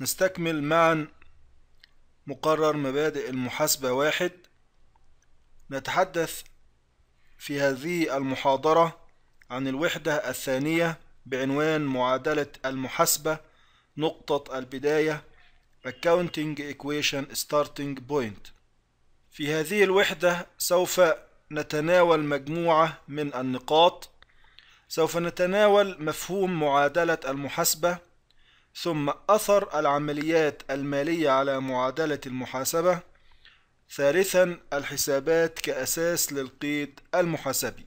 نستكمل معا مقرر مبادئ المحاسبة واحد نتحدث في هذه المحاضرة عن الوحدة الثانية بعنوان معادلة المحاسبة نقطة البداية Accounting Equation Starting Point في هذه الوحدة سوف نتناول مجموعة من النقاط سوف نتناول مفهوم معادلة المحاسبة ثم أثر العمليات المالية على معادلة المحاسبة ثالثا الحسابات كأساس للقيد المحاسبي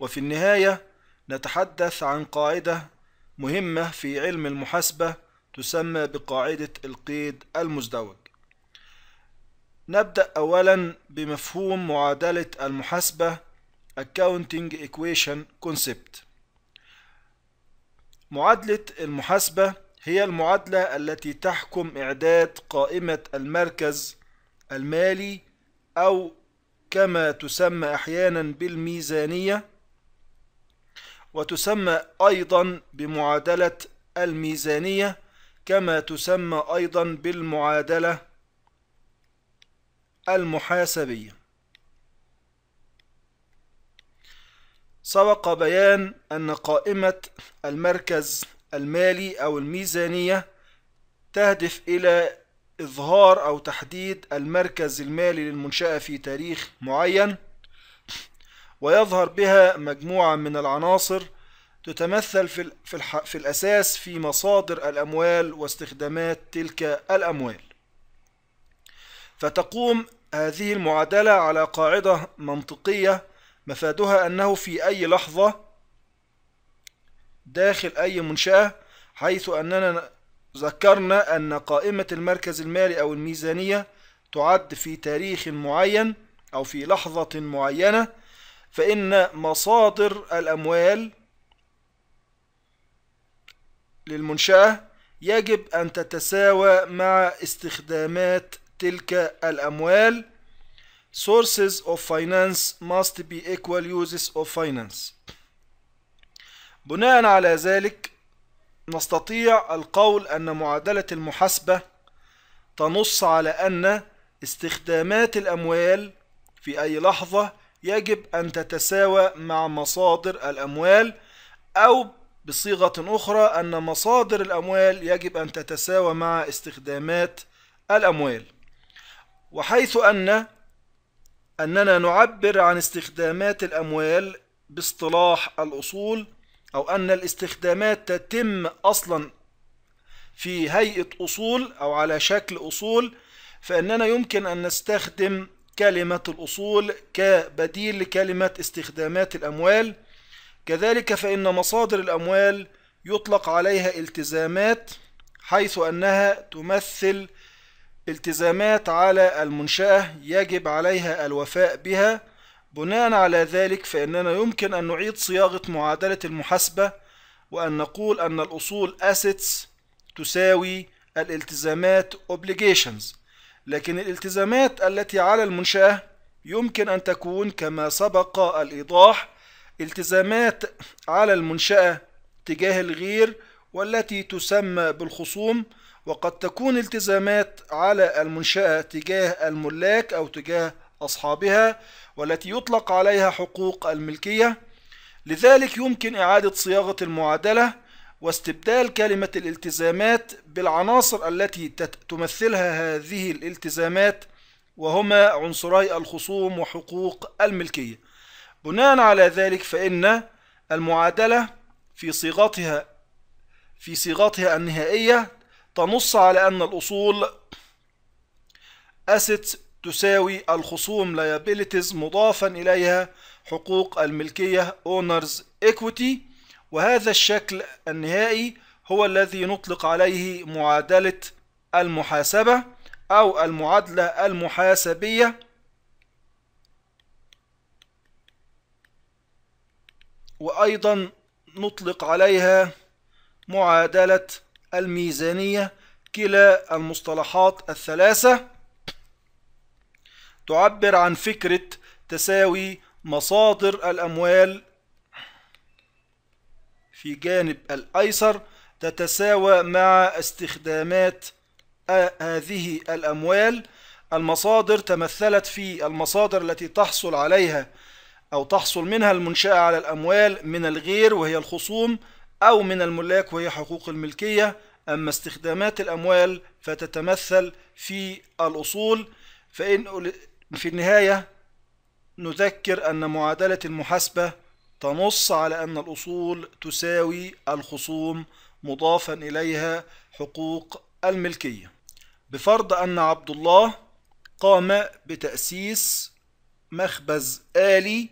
وفي النهاية نتحدث عن قاعدة مهمة في علم المحاسبة تسمى بقاعدة القيد المزدوج نبدأ أولا بمفهوم معادلة المحاسبة Accounting Equation Concept معادلة المحاسبة هي المعادلة التي تحكم إعداد قائمة المركز المالي أو كما تسمى أحيانا بالميزانية وتسمى أيضا بمعادلة الميزانية كما تسمى أيضا بالمعادلة المحاسبية سبق بيان أن قائمة المركز المالي أو الميزانية تهدف إلى إظهار أو تحديد المركز المالي للمنشأة في تاريخ معين ويظهر بها مجموعة من العناصر تتمثل في, في الأساس في مصادر الأموال واستخدامات تلك الأموال فتقوم هذه المعادلة على قاعدة منطقية مفادها أنه في أي لحظة داخل أي منشأة حيث أننا ذكرنا أن قائمة المركز المالي أو الميزانية تعد في تاريخ معين أو في لحظة معينة فإن مصادر الأموال للمنشأة يجب أن تتساوى مع استخدامات تلك الأموال Sources of finance must be equal uses of finance بناء على ذلك نستطيع القول أن معادلة المحاسبة تنص على أن استخدامات الأموال في أي لحظة يجب أن تتساوى مع مصادر الأموال أو بصيغة أخرى أن مصادر الأموال يجب أن تتساوى مع استخدامات الأموال وحيث أن أننا نعبر عن استخدامات الأموال باصطلاح الأصول أو أن الاستخدامات تتم أصلا في هيئة أصول أو على شكل أصول فإننا يمكن أن نستخدم كلمة الأصول كبديل لكلمة استخدامات الأموال كذلك فإن مصادر الأموال يطلق عليها التزامات حيث أنها تمثل التزامات على المنشأة يجب عليها الوفاء بها بناء على ذلك فإننا يمكن أن نعيد صياغة معادلة المحاسبة وأن نقول أن الأصول assets تساوي الالتزامات obligations لكن الالتزامات التي على المنشأة يمكن أن تكون كما سبق الإيضاح التزامات على المنشأة تجاه الغير والتي تسمى بالخصوم وقد تكون التزامات على المنشأة تجاه الملاك أو تجاه أصحابها والتي يطلق عليها حقوق الملكية لذلك يمكن إعادة صياغة المعادلة واستبدال كلمة الالتزامات بالعناصر التي تمثلها هذه الالتزامات وهما عنصري الخصوم وحقوق الملكية بناء على ذلك فإن المعادلة في صيغتها في صيغتها النهائية تنص على أن الأصول assets تساوي الخصوم liabilities مضافا إليها حقوق الملكية owners equity وهذا الشكل النهائي هو الذي نطلق عليه معادلة المحاسبة أو المعادلة المحاسبية وأيضا نطلق عليها معادلة الميزانية كلا المصطلحات الثلاثة تعبر عن فكرة تساوي مصادر الأموال في جانب الأيسر تتساوى مع استخدامات هذه الأموال المصادر تمثلت في المصادر التي تحصل عليها أو تحصل منها المنشأة على الأموال من الغير وهي الخصوم أو من الملاك وهي حقوق الملكية أما استخدامات الأموال فتتمثل في الأصول فإن في النهاية نذكر أن معادلة المحاسبة تنص على أن الأصول تساوي الخصوم مضافا إليها حقوق الملكية بفرض أن عبد الله قام بتأسيس مخبز آلي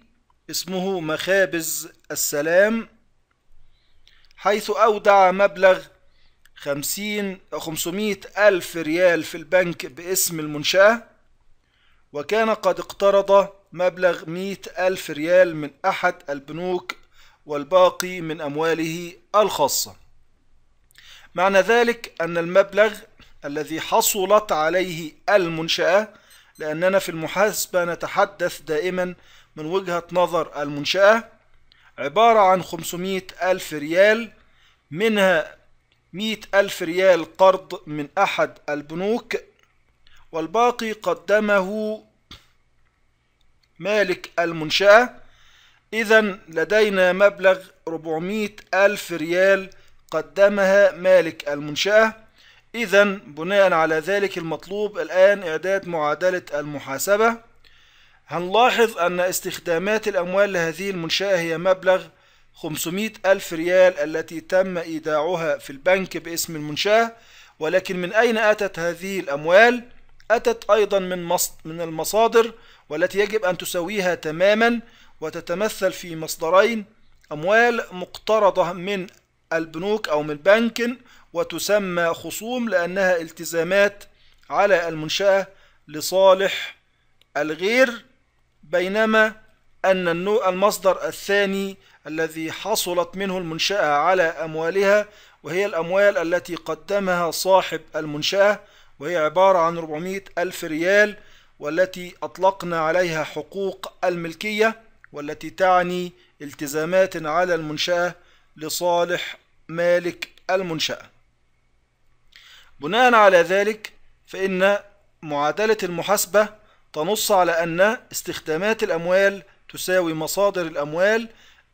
اسمه مخابز السلام حيث أودع مبلغ خمسين خمسمائة ألف ريال في البنك باسم المنشأة وكان قد اقترض مبلغ مئة ألف ريال من أحد البنوك والباقي من أمواله الخاصة معنى ذلك أن المبلغ الذي حصلت عليه المنشأة لأننا في المحاسبة نتحدث دائما من وجهة نظر المنشأة عبارة عن 500 ألف ريال منها 100 ألف ريال قرض من أحد البنوك والباقي قدمه مالك المنشأة إذا لدينا مبلغ 400 ألف ريال قدمها مالك المنشأة إذا بناء على ذلك المطلوب الآن إعداد معادلة المحاسبة هنلاحظ أن استخدامات الأموال لهذه المنشأة هي مبلغ 500 ألف ريال التي تم إيداعها في البنك باسم المنشأة ولكن من أين أتت هذه الأموال؟ أتت أيضا من من المصادر والتي يجب أن تساويها تماما وتتمثل في مصدرين أموال مقترضة من البنوك أو من بنك وتسمى خصوم لأنها التزامات على المنشأة لصالح الغير بينما أن المصدر الثاني الذي حصلت منه المنشأة على أموالها وهي الأموال التي قدمها صاحب المنشأة وهي عبارة عن 400 ألف ريال والتي أطلقنا عليها حقوق الملكية والتي تعني التزامات على المنشأة لصالح مالك المنشأة بناء على ذلك فإن معادلة المحاسبة تنص على أن استخدامات الأموال تساوي مصادر الأموال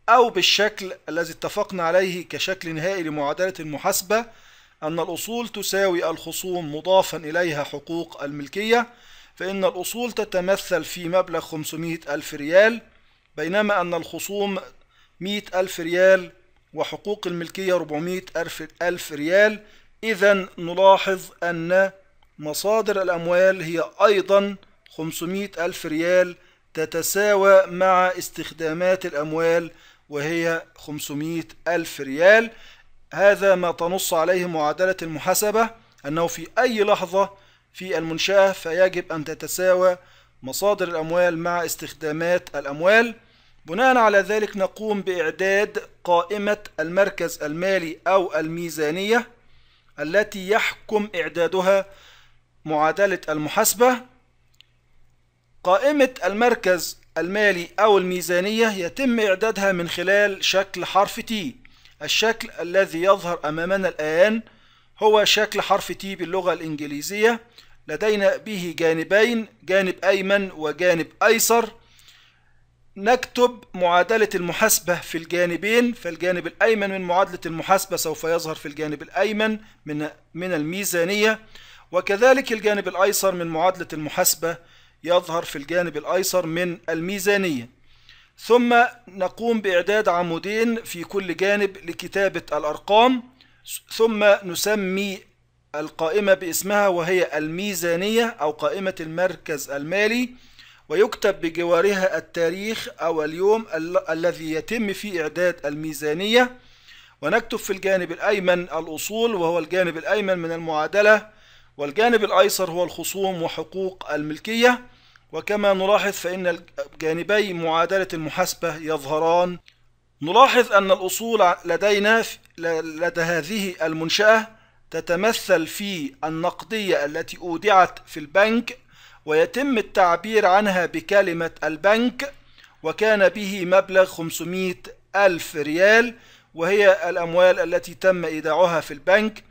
أو بالشكل الذي اتفقنا عليه كشكل نهائي لمعادلة المحاسبة أن الأصول تساوي الخصوم مضافا إليها حقوق الملكية فإن الأصول تتمثل في مبلغ 500 ألف ريال بينما أن الخصوم 100 ألف ريال وحقوق الملكية 400 ألف ريال إذا نلاحظ أن مصادر الأموال هي أيضا 500 ألف ريال تتساوى مع استخدامات الأموال وهي 500 ألف ريال هذا ما تنص عليه معادلة المحاسبة أنه في أي لحظة في المنشأة فيجب أن تتساوى مصادر الأموال مع استخدامات الأموال بناء على ذلك نقوم بإعداد قائمة المركز المالي أو الميزانية التي يحكم إعدادها معادلة المحاسبة قائمة المركز المالي أو الميزانية يتم إعدادها من خلال شكل حرف T الشكل الذي يظهر أمامنا الآن هو شكل حرف T باللغة الإنجليزية لدينا به جانبين جانب أيمن وجانب أيسر نكتب معادلة المحاسبة في الجانبين فالجانب الأيمن من معادلة المحاسبة سوف يظهر في الجانب الأيمن من, من الميزانية وكذلك الجانب الأيسر من معادلة المحاسبة يظهر في الجانب الأيسر من الميزانية ثم نقوم بإعداد عمودين في كل جانب لكتابة الأرقام ثم نسمي القائمة باسمها وهي الميزانية أو قائمة المركز المالي ويكتب بجوارها التاريخ أو اليوم ال الذي يتم فيه إعداد الميزانية ونكتب في الجانب الأيمن الأصول وهو الجانب الأيمن من المعادلة والجانب الأيسر هو الخصوم وحقوق الملكية وكما نلاحظ فإن جانبي معادلة المحاسبة يظهران نلاحظ أن الأصول لدينا لدى هذه المنشأة تتمثل في النقدية التي أودعت في البنك ويتم التعبير عنها بكلمة البنك وكان به مبلغ 500 ألف ريال وهي الأموال التي تم إيداعها في البنك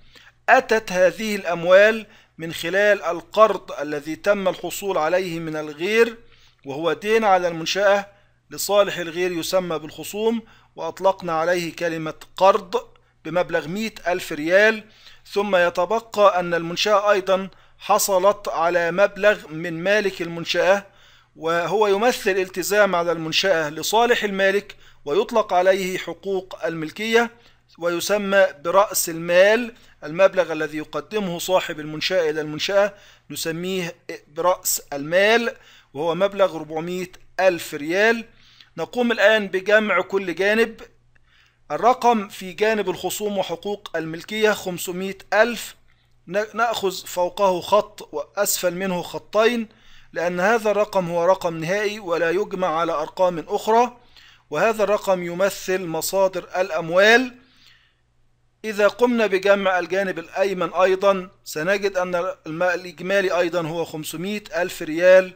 أتت هذه الأموال من خلال القرض الذي تم الحصول عليه من الغير وهو دين على المنشأة لصالح الغير يسمى بالخصوم وأطلقنا عليه كلمة قرض بمبلغ 100 ألف ريال ثم يتبقى أن المنشأة أيضا حصلت على مبلغ من مالك المنشأة وهو يمثل التزام على المنشأة لصالح المالك ويطلق عليه حقوق الملكية ويسمى برأس المال المبلغ الذي يقدمه صاحب المنشأة إلى المنشأة نسميه برأس المال وهو مبلغ 400 ألف ريال نقوم الآن بجمع كل جانب الرقم في جانب الخصوم وحقوق الملكية 500 ألف نأخذ فوقه خط وأسفل منه خطين لأن هذا الرقم هو رقم نهائي ولا يجمع على أرقام أخرى وهذا الرقم يمثل مصادر الأموال إذا قمنا بجمع الجانب الأيمن أيضا سنجد أن الماء الإجمالي أيضا هو 500 ألف ريال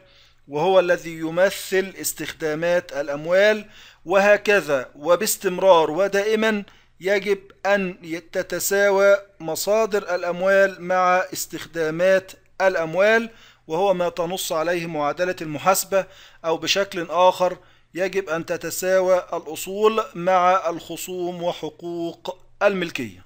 وهو الذي يمثل استخدامات الأموال وهكذا وباستمرار ودائما يجب أن تتساوى مصادر الأموال مع استخدامات الأموال وهو ما تنص عليه معادلة المحاسبة أو بشكل آخر يجب أن تتساوى الأصول مع الخصوم وحقوق الملكية